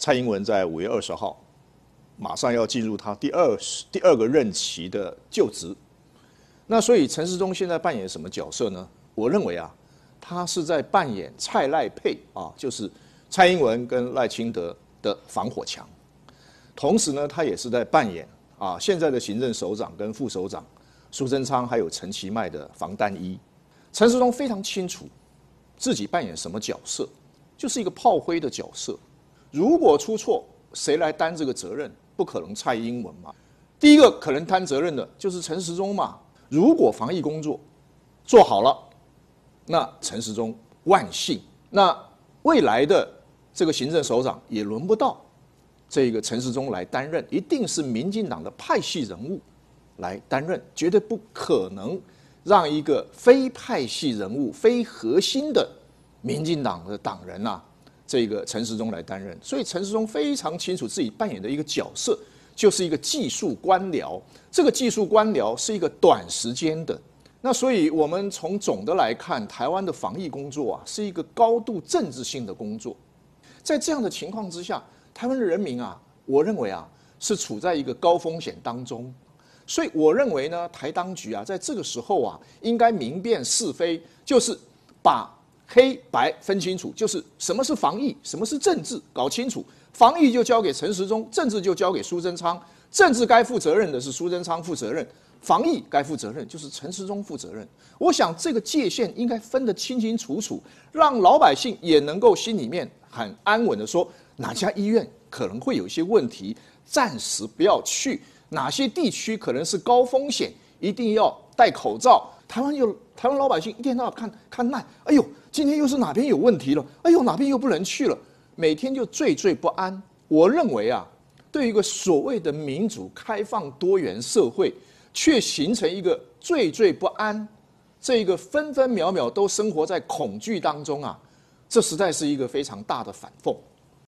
蔡英文在五月二十号，马上要进入他第二第二个任期的就职，那所以陈时中现在扮演什么角色呢？我认为啊，他是在扮演蔡赖佩啊，就是蔡英文跟赖清德的防火墙，同时呢，他也是在扮演啊现在的行政首长跟副首长苏贞昌还有陈其迈的防弹衣。陈时中非常清楚自己扮演什么角色，就是一个炮灰的角色。如果出错，谁来担这个责任？不可能蔡英文嘛。第一个可能担责任的就是陈时中嘛。如果防疫工作做好了，那陈时中万幸。那未来的这个行政首长也轮不到这个陈时中来担任，一定是民进党的派系人物来担任，绝对不可能让一个非派系人物、非核心的民进党的党人呐。这个陈时中来担任，所以陈时中非常清楚自己扮演的一个角色，就是一个技术官僚。这个技术官僚是一个短时间的，那所以我们从总的来看，台湾的防疫工作啊，是一个高度政治性的工作。在这样的情况之下，台湾的人民啊，我认为啊，是处在一个高风险当中。所以我认为呢，台当局啊，在这个时候啊，应该明辨是非，就是把。黑白分清楚，就是什么是防疫，什么是政治，搞清楚。防疫就交给陈时中，政治就交给苏贞昌。政治该负责任的是苏贞昌负责任，防疫该负责任就是陈时中负责任。我想这个界限应该分得清清楚楚，让老百姓也能够心里面很安稳的说，哪家医院可能会有一些问题，暂时不要去；哪些地区可能是高风险，一定要戴口罩。台湾有台湾老百姓一天到晚看看烂，哎呦，今天又是哪边有问题了？哎呦，哪边又不能去了？每天就惴惴不安。我认为啊，对一个所谓的民主、开放、多元社会，却形成一个惴惴不安，这一个分分秒秒都生活在恐惧当中啊，这实在是一个非常大的反讽。